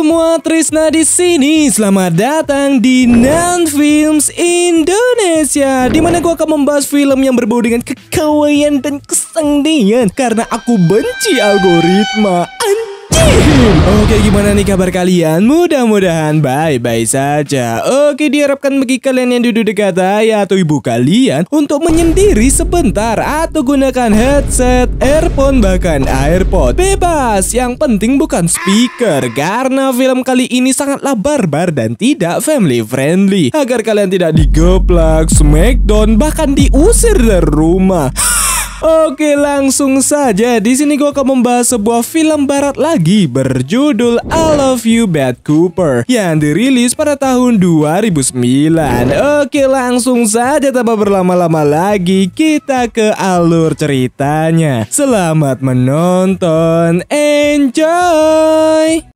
semua, Trisna di sini. Selamat datang di Nan Films Indonesia, di mana gua akan membahas film yang berbau dengan kekawaian dan kesengdian karena aku benci algoritma. Hmm, oke gimana nih kabar kalian? Mudah-mudahan baik-baik saja Oke diharapkan bagi kalian yang duduk dekat ayah atau ibu kalian Untuk menyendiri sebentar atau gunakan headset, earphone bahkan airpod Bebas, yang penting bukan speaker Karena film kali ini sangatlah barbar dan tidak family friendly Agar kalian tidak digeplak, smackdown, bahkan diusir dari rumah Oke langsung saja di sini gue akan membahas sebuah film barat lagi berjudul I Love You Bad Cooper yang dirilis pada tahun 2009. Oke langsung saja tanpa berlama-lama lagi kita ke alur ceritanya. Selamat menonton, enjoy!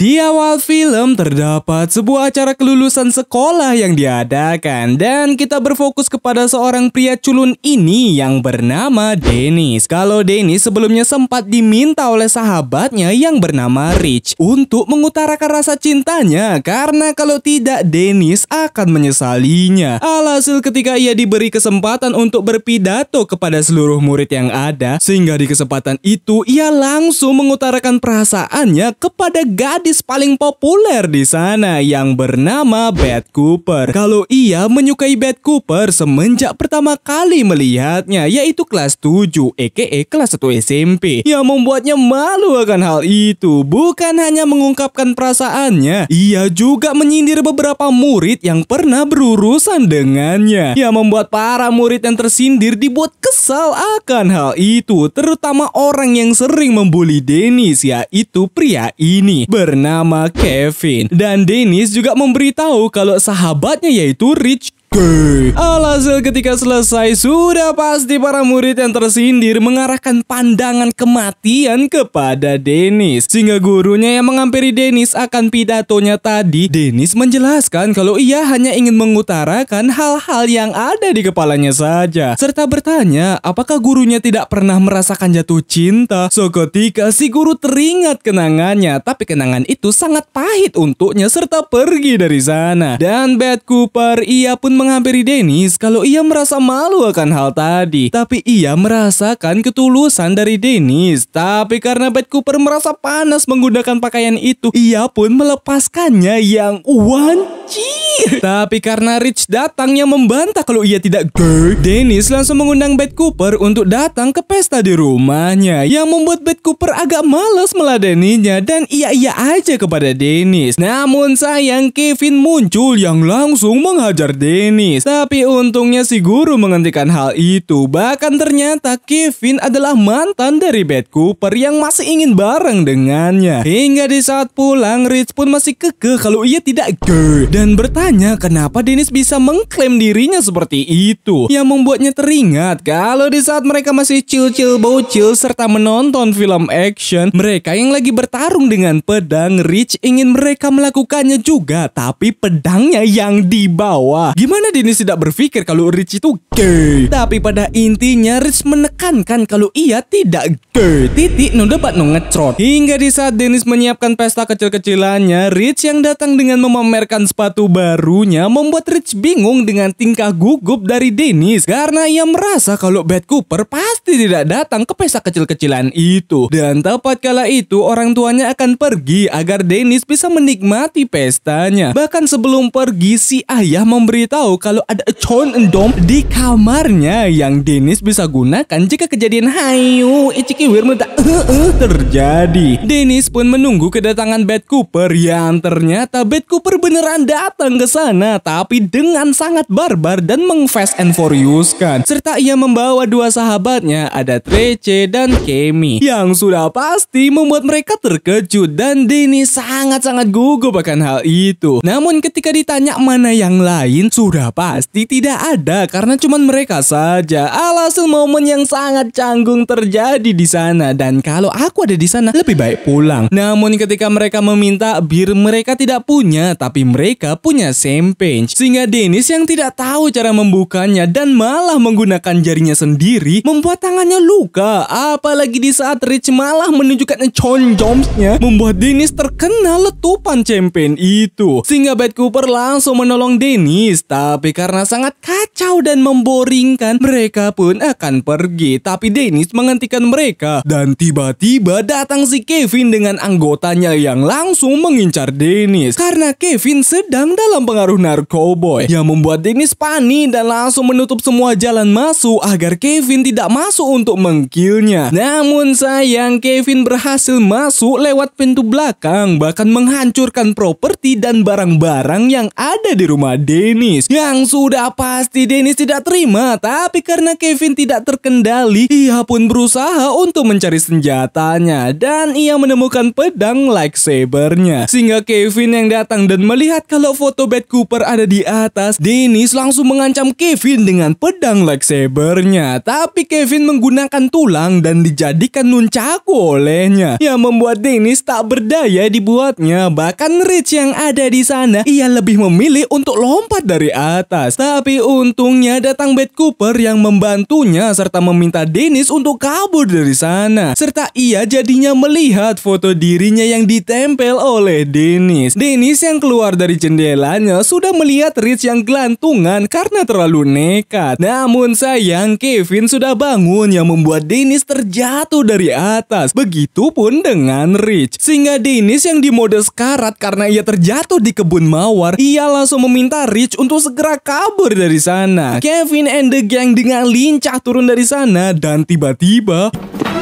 Di awal film terdapat sebuah acara kelulusan sekolah yang diadakan dan kita berfokus kepada seorang pria culun ini yang bernama Dennis. Kalau Dennis sebelumnya sempat diminta oleh sahabatnya yang bernama Rich untuk mengutarakan rasa cintanya karena kalau tidak Dennis akan menyesalinya. Alhasil ketika ia diberi kesempatan untuk berpidato kepada seluruh murid yang ada sehingga di kesempatan itu ia langsung mengutarakan perasaannya kepada gadis artis paling populer di sana yang bernama Bad Cooper. Kalau ia menyukai Bad Cooper semenjak pertama kali melihatnya yaitu kelas 7 EKE kelas 1 SMP yang membuatnya malu akan hal itu. Bukan hanya mengungkapkan perasaannya, ia juga menyindir beberapa murid yang pernah berurusan dengannya. Ia membuat para murid yang tersindir dibuat kesal akan hal itu, terutama orang yang sering membuli Dennis yaitu pria ini Bern bernama Kevin. Dan Dennis juga memberitahu kalau sahabatnya yaitu Rich Alhasil ketika selesai sudah pasti para murid yang tersindir mengarahkan pandangan kematian kepada Denis Sehingga gurunya yang menghampiri Denis akan pidatonya tadi, Denis menjelaskan kalau ia hanya ingin mengutarakan hal-hal yang ada di kepalanya saja serta bertanya apakah gurunya tidak pernah merasakan jatuh cinta. Sokotika ketika si guru teringat kenangannya, tapi kenangan itu sangat pahit untuknya serta pergi dari sana. Dan Bad Cooper ia pun menghampiri Dennis kalau ia merasa malu akan hal tadi. Tapi ia merasakan ketulusan dari Dennis. Tapi karena Bad Cooper merasa panas menggunakan pakaian itu, ia pun melepaskannya yang wanci. Tapi karena Rich datangnya membantah kalau ia tidak gay, Dennis langsung mengundang Beth Cooper untuk datang ke pesta di rumahnya yang membuat Beth Cooper agak males meladeninya dan iya ia aja kepada Dennis. Namun sayang Kevin muncul yang langsung menghajar Dennis. Tapi untungnya si guru menghentikan hal itu. Bahkan ternyata Kevin adalah mantan dari Beth Cooper yang masih ingin bareng dengannya. Hingga di saat pulang, Rich pun masih kekeh kalau ia tidak gay dan bertanya Bertanya kenapa Dennis bisa mengklaim dirinya seperti itu yang membuatnya teringat kalau di saat mereka masih cil-cil bocil serta menonton film action mereka yang lagi bertarung dengan pedang Rich ingin mereka melakukannya juga tapi pedangnya yang dibawa. Gimana Dennis tidak berpikir kalau Rich itu gay? Tapi pada intinya Rich menekankan kalau ia tidak gay. Titik no debat no ngecrot. Hingga di saat Dennis menyiapkan pesta kecil-kecilannya Rich yang datang dengan memamerkan sepatu baru barunya membuat Rich bingung dengan tingkah gugup dari Dennis karena ia merasa kalau Beth Cooper pasti tidak datang ke pesta kecil-kecilan itu. Dan tepat kala itu orang tuanya akan pergi agar Dennis bisa menikmati pestanya. Bahkan sebelum pergi si ayah memberitahu kalau ada chon endom di kamarnya yang Dennis bisa gunakan jika kejadian hayu icikiwir meledak uh, eh, uh, eh, terjadi. Dennis pun menunggu kedatangan Beth Cooper yang ternyata Beth Cooper beneran datang ke sana, tapi dengan sangat barbar dan mengfast and furious kan. Serta ia membawa dua sahabatnya, ada Trece dan Kemi, yang sudah pasti membuat mereka terkejut dan Denny sangat-sangat gugup akan hal itu. Namun ketika ditanya mana yang lain, sudah pasti tidak ada karena cuma mereka saja. Alhasil momen yang sangat canggung terjadi di sana dan kalau aku ada di sana lebih baik pulang. Namun ketika mereka meminta bir mereka tidak punya tapi mereka punya SMP. same page. Sehingga Dennis yang tidak tahu cara membukanya dan malah menggunakan jarinya sendiri membuat tangannya luka. Apalagi di saat Rich malah menunjukkan conjomsnya membuat Dennis terkena letupan champion itu. Sehingga Bad Cooper langsung menolong Dennis. Tapi karena sangat kacau dan memboringkan, mereka pun akan pergi. Tapi Dennis menghentikan mereka. Dan tiba-tiba datang si Kevin dengan anggotanya yang langsung mengincar Dennis. Karena Kevin sedang dalam pengaruh narkoboy yang membuat Dennis panik dan langsung menutup semua jalan masuk agar Kevin tidak masuk untuk mengkilnya. Namun sayang Kevin berhasil masuk lewat pintu belakang bahkan menghancurkan properti dan barang-barang yang ada di rumah Dennis. Yang sudah pasti Dennis tidak terima tapi karena Kevin tidak terkendali ia pun berusaha untuk mencari senjatanya dan ia menemukan pedang lightsabernya. Sehingga Kevin yang datang dan melihat kalau foto Bad Cooper ada di atas, Dennis langsung mengancam Kevin dengan pedang lightsabernya. Tapi Kevin menggunakan tulang dan dijadikan nuncaku olehnya. Yang membuat Dennis tak berdaya dibuatnya. Bahkan Rich yang ada di sana, ia lebih memilih untuk lompat dari atas. Tapi untungnya datang Bad Cooper yang membantunya serta meminta Dennis untuk kabur dari sana. Serta ia jadinya melihat foto dirinya yang ditempel oleh Dennis. Dennis yang keluar dari jendela sudah melihat Rich yang gelantungan karena terlalu nekat. Namun sayang Kevin sudah bangun yang membuat Dennis terjatuh dari atas. Begitupun dengan Rich. Sehingga Dennis yang di mode sekarat karena ia terjatuh di kebun mawar, ia langsung meminta Rich untuk segera kabur dari sana. Kevin and the gang dengan lincah turun dari sana dan tiba-tiba...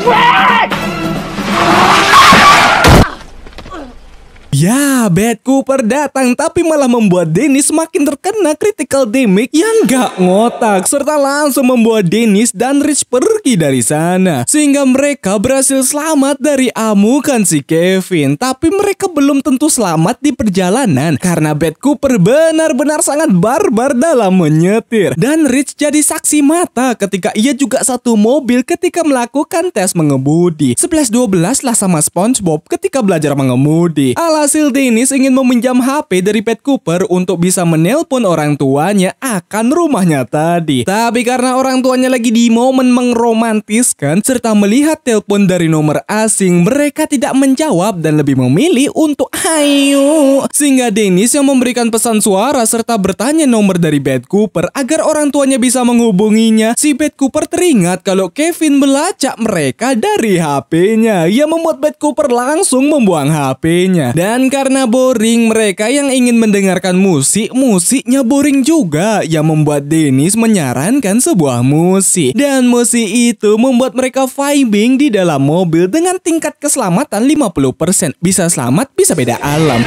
Rich! Ya, Bad Cooper datang tapi malah membuat Dennis makin terkena critical damage yang gak ngotak serta langsung membuat Dennis dan Rich pergi dari sana sehingga mereka berhasil selamat dari amukan si Kevin tapi mereka belum tentu selamat di perjalanan karena Bad Cooper benar-benar sangat barbar dalam menyetir dan Rich jadi saksi mata ketika ia juga satu mobil ketika melakukan tes mengemudi 11-12 lah sama SpongeBob ketika belajar mengemudi alas Alhasil Dennis ingin meminjam HP dari Pat Cooper untuk bisa menelpon orang tuanya akan rumahnya tadi. Tapi karena orang tuanya lagi di momen mengromantiskan serta melihat telepon dari nomor asing, mereka tidak menjawab dan lebih memilih untuk ayo. Sehingga Dennis yang memberikan pesan suara serta bertanya nomor dari Pat Cooper agar orang tuanya bisa menghubunginya. Si Pat Cooper teringat kalau Kevin melacak mereka dari HP-nya. Ia membuat Pat Cooper langsung membuang HP-nya. Dan karena boring, mereka yang ingin mendengarkan musik, musiknya boring juga yang membuat Dennis menyarankan sebuah musik. Dan musik itu membuat mereka vibing di dalam mobil dengan tingkat keselamatan 50%. Bisa selamat, bisa beda alam.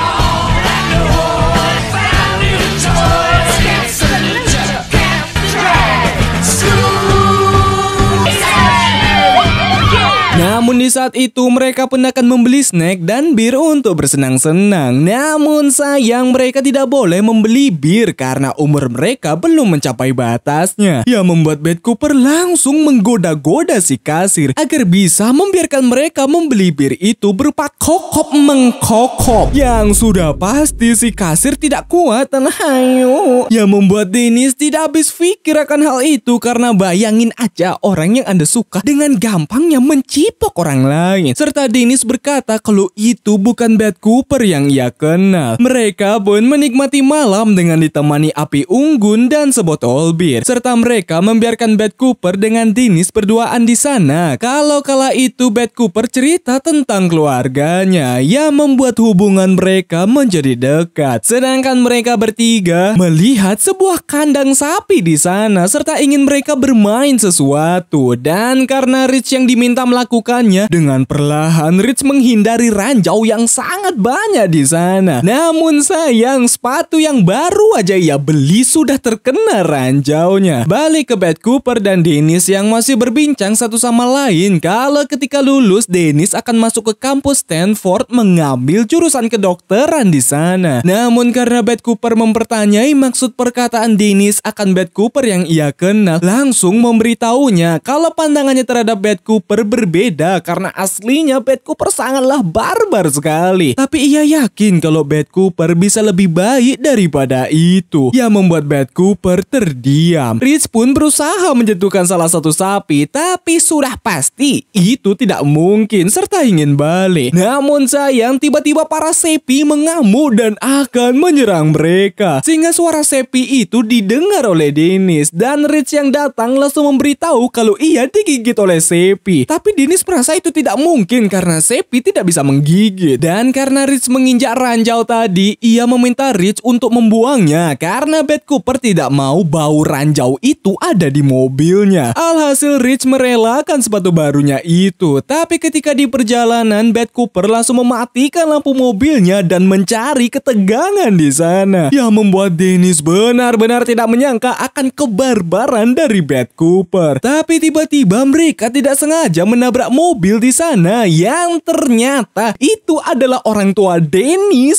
di saat itu mereka pun akan membeli snack dan bir untuk bersenang-senang. Namun sayang mereka tidak boleh membeli bir karena umur mereka belum mencapai batasnya. Yang membuat Bad Cooper langsung menggoda-goda si kasir agar bisa membiarkan mereka membeli bir itu berupa kokop mengkokop. Yang sudah pasti si kasir tidak kuat dan hayu. Yang membuat Dennis tidak habis pikir akan hal itu karena bayangin aja orang yang anda suka dengan gampangnya mencipok orang orang lain. Serta Dennis berkata kalau itu bukan Bad Cooper yang ia kenal. Mereka pun menikmati malam dengan ditemani api unggun dan sebotol bir. Serta mereka membiarkan Bad Cooper dengan Dennis berduaan di sana. Kalau kala itu Bad Cooper cerita tentang keluarganya yang membuat hubungan mereka menjadi dekat. Sedangkan mereka bertiga melihat sebuah kandang sapi di sana serta ingin mereka bermain sesuatu. Dan karena Rich yang diminta melakukannya lainnya dengan perlahan Rich menghindari ranjau yang sangat banyak di sana. Namun sayang, sepatu yang baru aja ia beli sudah terkena ranjaunya. Balik ke Bad Cooper dan Dennis yang masih berbincang satu sama lain. Kalau ketika lulus, Dennis akan masuk ke kampus Stanford mengambil jurusan kedokteran di sana. Namun karena Bad Cooper mempertanyai maksud perkataan Dennis akan Bad Cooper yang ia kenal, langsung memberitahunya kalau pandangannya terhadap Bad Cooper berbeda karena aslinya Bad Cooper sangatlah barbar sekali. Tapi ia yakin kalau Bad Cooper bisa lebih baik daripada itu yang membuat Bad Cooper terdiam. Rich pun berusaha menjatuhkan salah satu sapi tapi sudah pasti itu tidak mungkin serta ingin balik. Namun sayang tiba-tiba para Sepi mengamuk dan akan menyerang mereka sehingga suara Sepi itu didengar oleh Dennis dan Rich yang datang langsung memberitahu kalau ia digigit oleh Sepi. Tapi Dennis merasa itu tidak mungkin karena Seppi tidak bisa menggigit. Dan karena Rich menginjak ranjau tadi, ia meminta Rich untuk membuangnya karena Beth Cooper tidak mau bau ranjau itu ada di mobilnya. Alhasil Rich merelakan sepatu barunya itu. Tapi ketika di perjalanan, Beth Cooper langsung mematikan lampu mobilnya dan mencari ketegangan di sana. Yang membuat Dennis benar-benar tidak menyangka akan kebarbaran dari Beth Cooper. Tapi tiba-tiba mereka tidak sengaja menabrak mobil mobil di sana yang ternyata itu adalah orang tua Dennis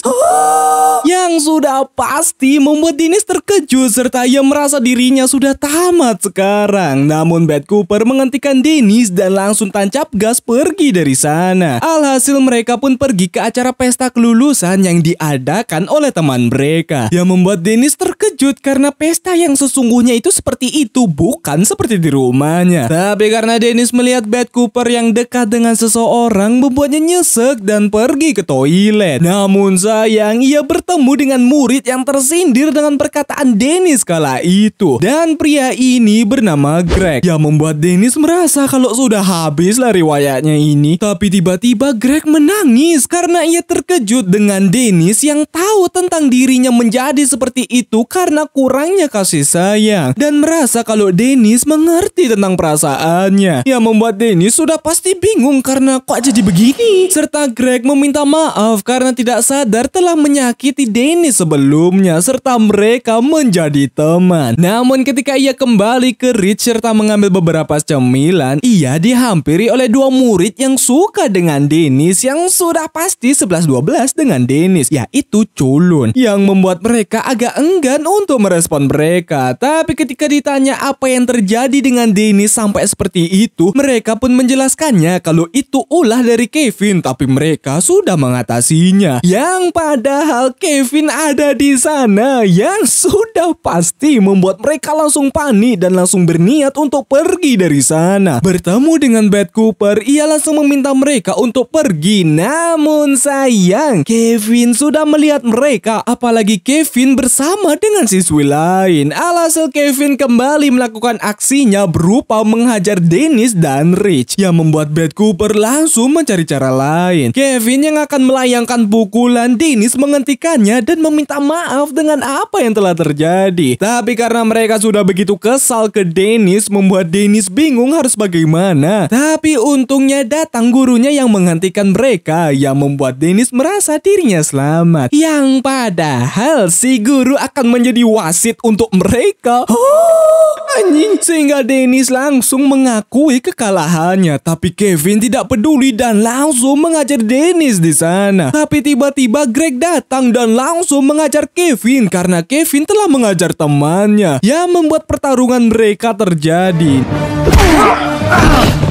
yang sudah pasti membuat Dennis terkejut serta ia merasa dirinya sudah tamat sekarang. Namun Bad Cooper menghentikan Dennis dan langsung tancap gas pergi dari sana. Alhasil mereka pun pergi ke acara pesta kelulusan yang diadakan oleh teman mereka yang membuat Dennis terkejut terkejut karena pesta yang sesungguhnya itu seperti itu, bukan seperti di rumahnya. Tapi karena Dennis melihat Bad Cooper yang dekat dengan seseorang membuatnya nyesek dan pergi ke toilet. Namun sayang, ia bertemu dengan murid yang tersindir dengan perkataan Dennis kala itu. Dan pria ini bernama Greg yang membuat Dennis merasa kalau sudah habis lah riwayatnya ini. Tapi tiba-tiba Greg menangis karena ia terkejut dengan Dennis yang tahu tentang dirinya menjadi seperti itu karena karena kurangnya kasih sayang dan merasa kalau Dennis mengerti tentang perasaannya yang membuat Dennis sudah pasti bingung karena kok jadi begini. Serta Greg meminta maaf karena tidak sadar telah menyakiti Dennis sebelumnya serta mereka menjadi teman. Namun ketika ia kembali ke Rich serta mengambil beberapa cemilan, ia dihampiri oleh dua murid yang suka dengan Dennis yang sudah pasti 11-12 dengan Dennis yaitu Culun yang membuat mereka agak enggan untuk untuk merespon mereka. Tapi ketika ditanya apa yang terjadi dengan Denny sampai seperti itu, mereka pun menjelaskannya kalau itu ulah dari Kevin, tapi mereka sudah mengatasinya. Yang padahal Kevin ada di sana, yang sudah pasti membuat mereka langsung panik dan langsung berniat untuk pergi dari sana. Bertemu dengan Bad Cooper, ia langsung meminta mereka untuk pergi. Namun sayang, Kevin sudah melihat mereka, apalagi Kevin bersama dengan siswi lain. Alhasil Kevin kembali melakukan aksinya berupa menghajar Dennis dan Rich yang membuat Beth Cooper langsung mencari cara lain. Kevin yang akan melayangkan pukulan, Dennis menghentikannya dan meminta maaf dengan apa yang telah terjadi. Tapi karena mereka sudah begitu kesal ke Dennis membuat Dennis bingung harus bagaimana. Tapi untungnya datang gurunya yang menghentikan mereka yang membuat Dennis merasa dirinya selamat. Yang padahal si guru akan menjadi menjadi wasit untuk mereka. Oh, anjing. Sehingga Dennis langsung mengakui kekalahannya. Tapi Kevin tidak peduli dan langsung mengajar Dennis di sana. Tapi tiba-tiba Greg datang dan langsung mengajar Kevin karena Kevin telah mengajar temannya yang membuat pertarungan mereka terjadi.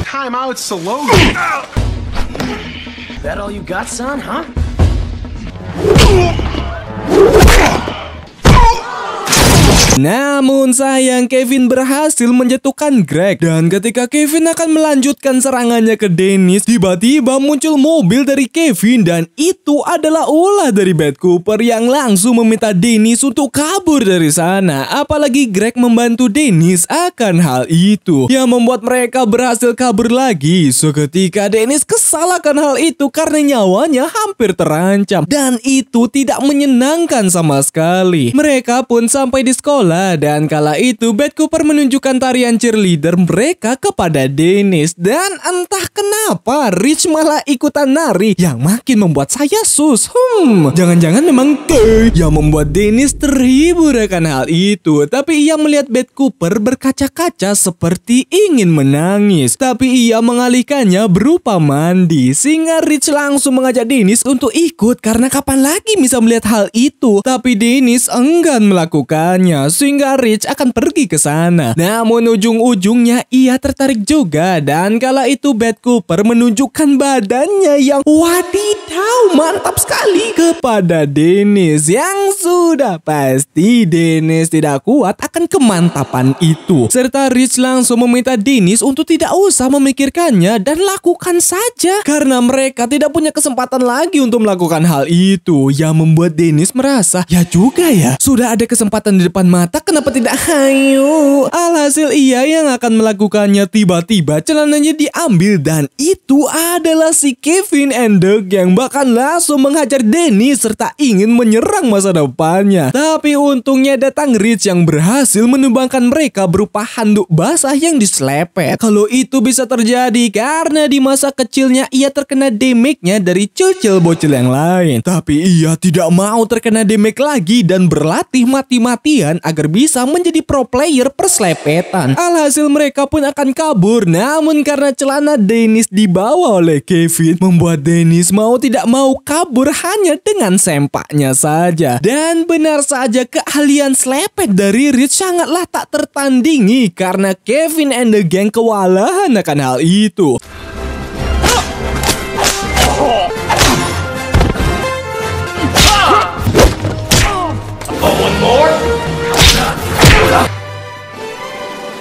Time out, That all you got, son, huh? Namun sayang Kevin berhasil menjatuhkan Greg dan ketika Kevin akan melanjutkan serangannya ke Dennis tiba-tiba muncul mobil dari Kevin dan itu adalah ulah dari Bad Cooper yang langsung meminta Dennis untuk kabur dari sana apalagi Greg membantu Dennis akan hal itu yang membuat mereka berhasil kabur lagi seketika Dennis kesal hal itu karena nyawanya hampir terancam dan itu tidak menyenangkan sama sekali mereka pun sampai di sekolah bola dan kala itu Beth Cooper menunjukkan tarian cheerleader mereka kepada Dennis dan entah kenapa Rich malah ikutan nari yang makin membuat saya sus. Hmm, jangan-jangan memang gay yang membuat Dennis terhibur akan hal itu. Tapi ia melihat Beth Cooper berkaca-kaca seperti ingin menangis. Tapi ia mengalihkannya berupa mandi sehingga Rich langsung mengajak Dennis untuk ikut karena kapan lagi bisa melihat hal itu. Tapi Dennis enggan melakukannya sehingga Rich akan pergi ke sana. Namun ujung-ujungnya ia tertarik juga dan kala itu Bad Cooper menunjukkan badannya yang wadidaw mantap sekali kepada Dennis yang sudah pasti Dennis tidak kuat akan kemantapan itu. Serta Rich langsung meminta Dennis untuk tidak usah memikirkannya dan lakukan saja karena mereka tidak punya kesempatan lagi untuk melakukan hal itu yang membuat Dennis merasa ya juga ya sudah ada kesempatan di depan mata mata kenapa tidak hayu? Alhasil ia yang akan melakukannya tiba-tiba celananya diambil dan itu adalah si Kevin Endek yang bahkan langsung menghajar Denny serta ingin menyerang masa depannya. Tapi untungnya datang Rich yang berhasil menumbangkan mereka berupa handuk basah yang dislepet. Kalau itu bisa terjadi karena di masa kecilnya ia terkena damage-nya dari cucil bocil yang lain. Tapi ia tidak mau terkena damage lagi dan berlatih mati-matian agar bisa menjadi pro player perslepetan. Alhasil mereka pun akan kabur, namun karena celana Dennis dibawa oleh Kevin, membuat Dennis mau tidak mau kabur hanya dengan sempaknya saja. Dan benar saja keahlian selepet dari Rich sangatlah tak tertandingi karena Kevin and the gang kewalahan akan hal itu.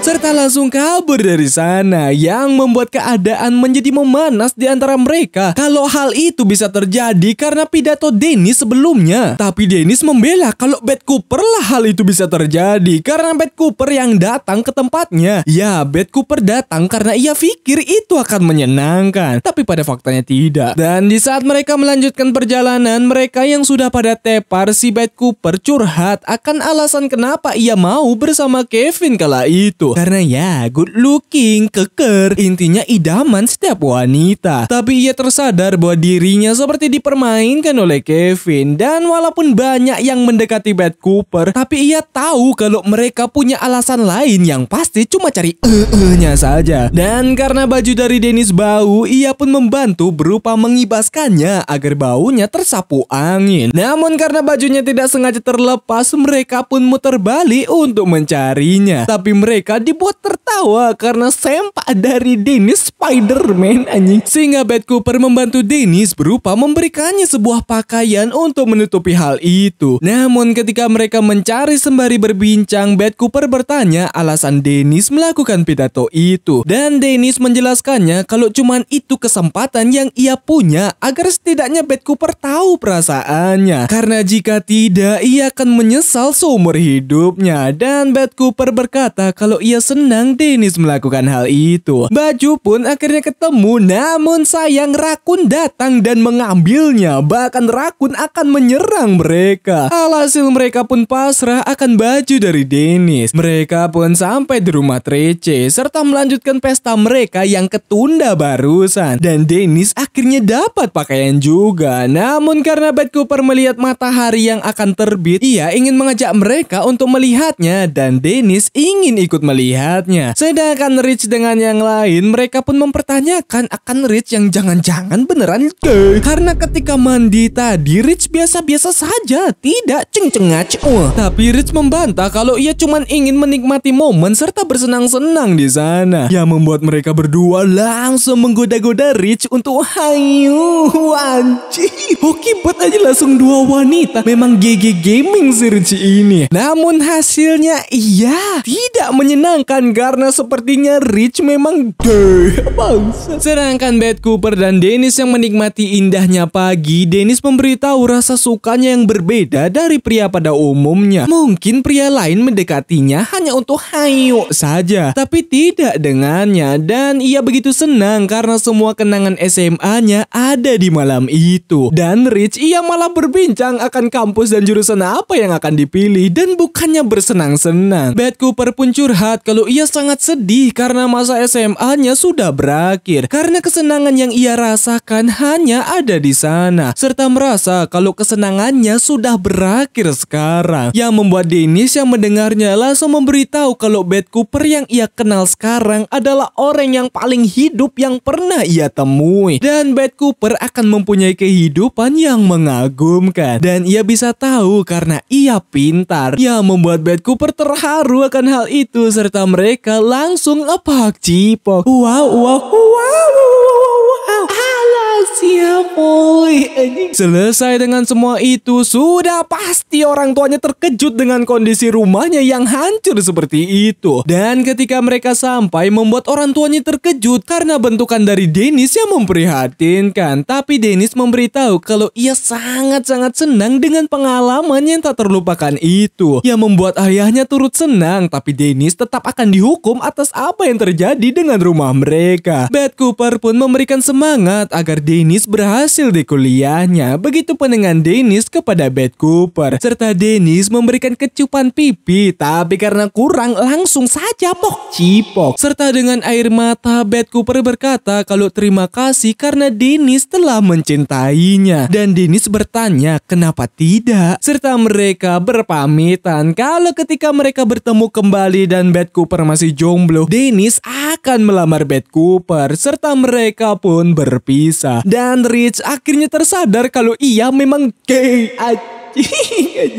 serta langsung kabur dari sana yang membuat keadaan menjadi memanas di antara mereka. Kalau hal itu bisa terjadi karena pidato Dennis sebelumnya. Tapi Dennis membela kalau Beth Cooper lah hal itu bisa terjadi karena Beth Cooper yang datang ke tempatnya. Ya, Beth Cooper datang karena ia pikir itu akan menyenangkan, tapi pada faktanya tidak. Dan di saat mereka melanjutkan perjalanan, mereka yang sudah pada tepar si Beth Cooper curhat akan alasan kenapa ia mau bersama Kevin kala itu. Karena ya good looking, keker, intinya idaman setiap wanita. Tapi ia tersadar bahwa dirinya seperti dipermainkan oleh Kevin. Dan walaupun banyak yang mendekati Beth Cooper, tapi ia tahu kalau mereka punya alasan lain yang pasti cuma cari e nya saja. Dan karena baju dari Dennis bau, ia pun membantu berupa mengibaskannya agar baunya tersapu angin. Namun karena bajunya tidak sengaja terlepas, mereka pun muter balik untuk mencarinya. Tapi mereka dibuat tertawa karena sempak dari Dennis Spider-Man anjing. Sehingga Bad Cooper membantu Dennis berupa memberikannya sebuah pakaian untuk menutupi hal itu. Namun ketika mereka mencari sembari berbincang, Bad Cooper bertanya alasan Dennis melakukan pidato itu. Dan Dennis menjelaskannya kalau cuman itu kesempatan yang ia punya agar setidaknya Bad Cooper tahu perasaannya. Karena jika tidak, ia akan menyesal seumur hidupnya. Dan Bad Cooper berkata kalau ia dia senang Dennis melakukan hal itu. Baju pun akhirnya ketemu namun sayang Rakun datang dan mengambilnya. Bahkan Rakun akan menyerang mereka. Alhasil mereka pun pasrah akan baju dari Dennis. Mereka pun sampai di rumah Trece serta melanjutkan pesta mereka yang ketunda barusan. Dan Dennis akhirnya dapat pakaian juga. Namun karena Bad Cooper melihat matahari yang akan terbit, ia ingin mengajak mereka untuk melihatnya dan Dennis ingin ikut melihat melihatnya. Sedangkan Rich dengan yang lain, mereka pun mempertanyakan akan Rich yang jangan-jangan beneran gay. Karena ketika mandi tadi, Rich biasa-biasa saja, tidak ceng-cengac. Uh. Tapi Rich membantah kalau ia cuma ingin menikmati momen serta bersenang-senang di sana. Yang membuat mereka berdua langsung menggoda-goda Rich untuk hayu wanji Hoki oh, buat aja langsung dua wanita. Memang GG Gaming si Rich ini. Namun hasilnya iya tidak menyenangkan Sedangkan karena sepertinya Rich memang deh. Bangsa. Sedangkan Bad Cooper dan Dennis yang menikmati indahnya pagi, Dennis memberitahu rasa sukanya yang berbeda dari pria pada umumnya. Mungkin pria lain mendekatinya hanya untuk hayu saja, tapi tidak dengannya dan ia begitu senang karena semua kenangan SMA-nya ada di malam itu. Dan Rich ia malah berbincang akan kampus dan jurusan apa yang akan dipilih dan bukannya bersenang-senang. Bad Cooper pun curhat saat kalau ia sangat sedih karena masa SMA-nya sudah berakhir karena kesenangan yang ia rasakan hanya ada di sana serta merasa kalau kesenangannya sudah berakhir sekarang. Yang membuat Dennis yang mendengarnya langsung memberitahu kalau Beth Cooper yang ia kenal sekarang adalah orang yang paling hidup yang pernah ia temui dan Beth Cooper akan mempunyai kehidupan yang mengagumkan dan ia bisa tahu karena ia pintar. yang membuat Beth Cooper terharu akan hal itu serta senjata mereka langsung apa cipok. Wow, wow, wow, wow, wow. Ah rahasia boy anjing. Selesai dengan semua itu, sudah pasti orang tuanya terkejut dengan kondisi rumahnya yang hancur seperti itu. Dan ketika mereka sampai, membuat orang tuanya terkejut karena bentukan dari Dennis yang memprihatinkan. Tapi Dennis memberitahu kalau ia sangat-sangat senang dengan pengalaman yang tak terlupakan itu. Yang membuat ayahnya turut senang, tapi Dennis tetap akan dihukum atas apa yang terjadi dengan rumah mereka. Bad Cooper pun memberikan semangat agar Dennis Dennis berhasil di kuliahnya. Begitu dengan Dennis kepada Beth Cooper. Serta Dennis memberikan kecupan pipi. Tapi karena kurang langsung saja pok cipok. Serta dengan air mata Beth Cooper berkata kalau terima kasih karena Dennis telah mencintainya. Dan Dennis bertanya kenapa tidak. Serta mereka berpamitan kalau ketika mereka bertemu kembali dan Beth Cooper masih jomblo. Dennis akan melamar Beth Cooper. Serta mereka pun berpisah. Dan Rich akhirnya tersadar kalau ia memang gay.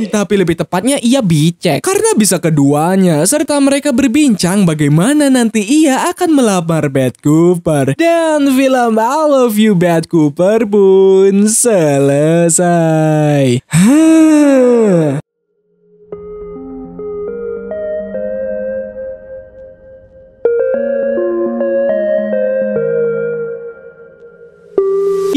Tapi lebih tepatnya ia bicek karena bisa keduanya serta mereka berbincang bagaimana nanti ia akan melamar Bad Cooper dan film I Love You Bad Cooper pun selesai.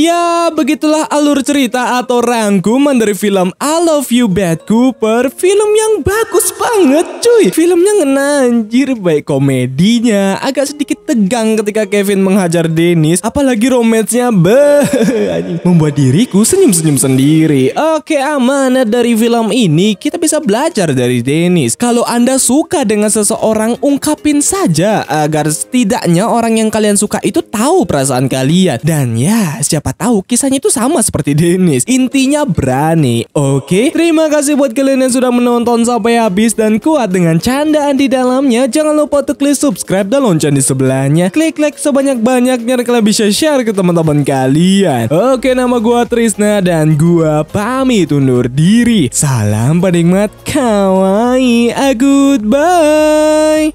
Ya, begitulah alur cerita atau rangkuman dari film I Love You Bad Cooper. Film yang bagus banget cuy. Filmnya ngenanjir, baik komedinya, agak sedikit tegang ketika Kevin menghajar Dennis, apalagi romansnya be membuat diriku senyum-senyum sendiri. Oke, amanat dari film ini kita bisa belajar dari Dennis. Kalau Anda suka dengan seseorang, ungkapin saja agar setidaknya orang yang kalian suka itu tahu perasaan kalian. Dan ya, siapa tahu kisahnya itu sama seperti Dennis. Intinya berani. Oke, terima kasih buat kalian yang sudah menonton sampai habis dan kuat dengan candaan di dalamnya. Jangan lupa untuk klik subscribe dan lonceng di sebelahnya. Klik like sebanyak-banyaknya kalian bisa share ke teman-teman kalian. Oke, nama gua Trisna dan gua pamit undur diri. Salam penikmat kawaii. a Goodbye.